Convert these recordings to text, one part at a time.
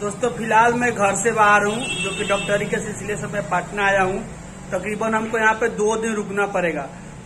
दोस्तों फिलहाल मैं घर से बाहर हूँ जो कि डॉक्टरी के सिलसिले से मैं पटना आया हूँ तकरीबन हमको यहाँ पे दो दिन रुकना पड़ेगा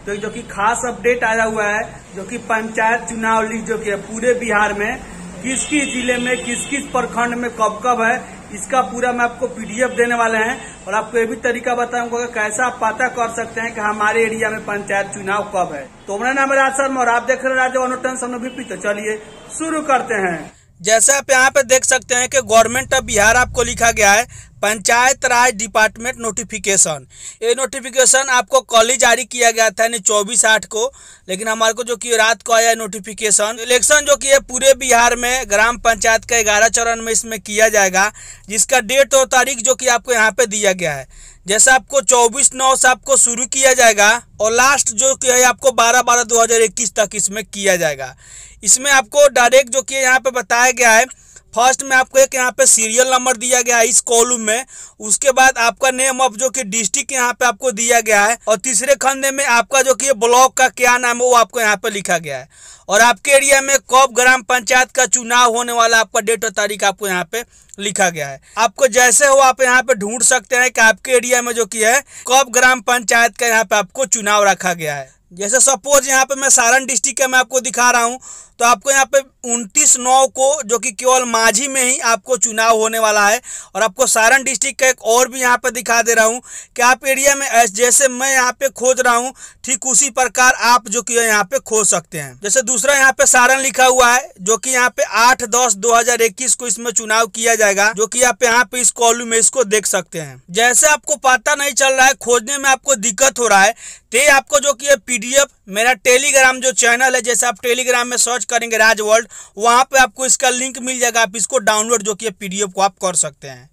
तो जो कि खास अपडेट आया हुआ है जो कि पंचायत चुनाव लिस्ट जो कि है पूरे बिहार में किस किस जिले में किस किस प्रखंड में कब कब है इसका पूरा मैं आपको पीडीएफ देने वाले हैं और आपको ये भी तरीका बताऊंगा कैसा आप पता कर सकते हैं कि हमारे एरिया में पंचायत चुनाव कब है तो मेरा नाम राज शर्मा और आप देख रहे हैं अनुटन तो चलिए शुरू करते हैं जैसे आप यहाँ पे देख सकते हैं कि गवर्नमेंट ऑफ बिहार आपको लिखा गया है पंचायत राज डिपार्टमेंट नोटिफिकेशन ये नोटिफिकेशन आपको कल ही जारी किया गया था यानी चौबीस आठ को लेकिन हमारे को जो कि रात को आया नोटिफिकेशन इलेक्शन जो कि है पूरे बिहार में ग्राम पंचायत का ग्यारह चरण में इसमें किया जाएगा जिसका डेट और तारीख जो कि आपको यहाँ पे दिया गया है जैसे आपको चौबीस नौ से आपको शुरू किया जाएगा और लास्ट जो कि है आपको बारह बारह दो हज़ार इक्कीस तक इसमें किया जाएगा इसमें आपको डायरेक्ट जो कि यहाँ पे बताया गया है फर्स्ट में आपको एक यहाँ पे सीरियल नंबर दिया गया है इस कॉलम में उसके बाद आपका नेम ऑफ जो कि डिस्ट्रिक्ट यहाँ पे आपको दिया गया है और तीसरे खंडे में आपका जो कि ब्लॉक का क्या नाम है वो आपको यहाँ पे लिखा गया है और आपके एरिया में कब ग्राम पंचायत का चुनाव होने वाला आपका डेट और तारीख आपको यहाँ पे लिखा गया है आपको जैसे हो आप यहाँ पे ढूंढ सकते हैं कि आपके एरिया में जो की है कब ग्राम पंचायत का यहाँ पे आपको चुनाव रखा गया है जैसे सपोज यहाँ पे मैं सारण डिस्ट्रिक्ट का मैं आपको दिखा रहा हूँ तो आपको यहाँ पे उनतीस नौ को जो कि केवल माझी में ही आपको चुनाव होने वाला है और आपको सारण डिस्ट्रिक्ट का एक और भी यहाँ पे दिखा दे रहा हूँ कि आप एरिया में जैसे मैं यहाँ पे खोज रहा हूँ ठीक उसी प्रकार आप जो कि यहाँ पे खोज सकते हैं जैसे दूसरा यहाँ पे सारण लिखा हुआ है जो कि यहाँ पे आठ दस दो को इसमें चुनाव किया जाएगा जो की आप यहाँ पे इस कॉलू में इसको देख सकते हैं जैसे आपको पता नहीं चल रहा है खोजने में आपको दिक्कत हो रहा है ते आपको जो कि पीडीएफ मेरा टेलीग्राम जो चैनल है जैसे आप टेलीग्राम में सर्च करेंगे राज वर्ल्ड वहाँ पे आपको इसका लिंक मिल जाएगा आप इसको डाउनलोड जो कि पीडीएफ को आप कर सकते हैं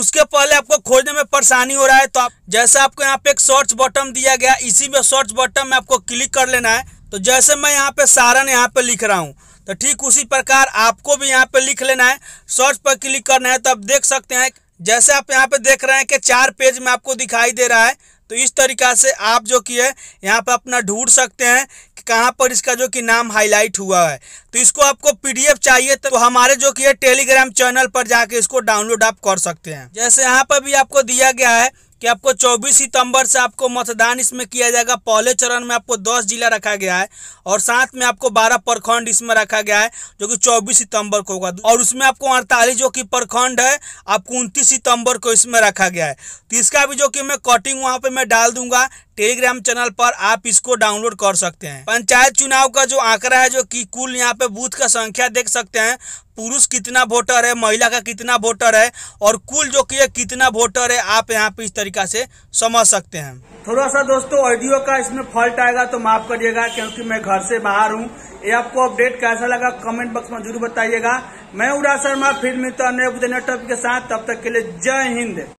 उसके पहले आपको खोजने में परेशानी हो रहा है तो आप जैसे आपको यहाँ पे एक सर्च बटन दिया गया इसी में सर्च बटन में आपको क्लिक कर लेना है तो जैसे मैं यहाँ पे सारण यहाँ पे लिख रहा हूँ तो ठीक उसी प्रकार आपको भी यहाँ पे लिख लेना है सर्च पर क्लिक करना है तो आप देख सकते हैं जैसे आप यहाँ पे देख रहे हैं कि चार पेज में आपको दिखाई दे रहा है तो इस तरीका से आप जो कि है यहाँ पर अपना ढूंढ सकते हैं कि कहाँ पर इसका जो कि नाम हाईलाइट हुआ है तो इसको आपको पीडीएफ चाहिए तो हमारे जो कि है टेलीग्राम चैनल पर जाके इसको डाउनलोड आप कर सकते हैं जैसे यहाँ पर भी आपको दिया गया है कि आपको 24 सितंबर से आपको मतदान इसमें किया जाएगा पहले चरण में आपको 10 जिला रखा गया है और साथ में आपको 12 प्रखंड इसमें रखा गया है जो कि 24 सितंबर को होगा और उसमें आपको अड़तालीस जो कि प्रखंड है आपको उनतीस सितंबर को इसमें रखा गया है तो इसका भी जो कि मैं कटिंग वहां पर मैं डाल दूंगा टेलीग्राम चैनल पर आप इसको डाउनलोड कर सकते हैं पंचायत चुनाव का जो आंकड़ा है जो कि कुल यहाँ पे बूथ का संख्या देख सकते हैं पुरुष कितना वोटर है महिला का कितना वोटर है और कुल जो कि कितना वोटर है आप यहाँ पे इस तरीका से समझ सकते हैं थोड़ा सा दोस्तों ऑडियो का इसमें फॉल्ट आएगा तो माफ करिएगा क्योंकि मैं घर से बाहर हूँ ये आपको अपडेट कैसा लगा कमेंट बॉक्स में जरूर बताइएगा मैं उड़ा शर्मा फिर मिलता नए टॉपिक के साथ तब तक के लिए जय हिंद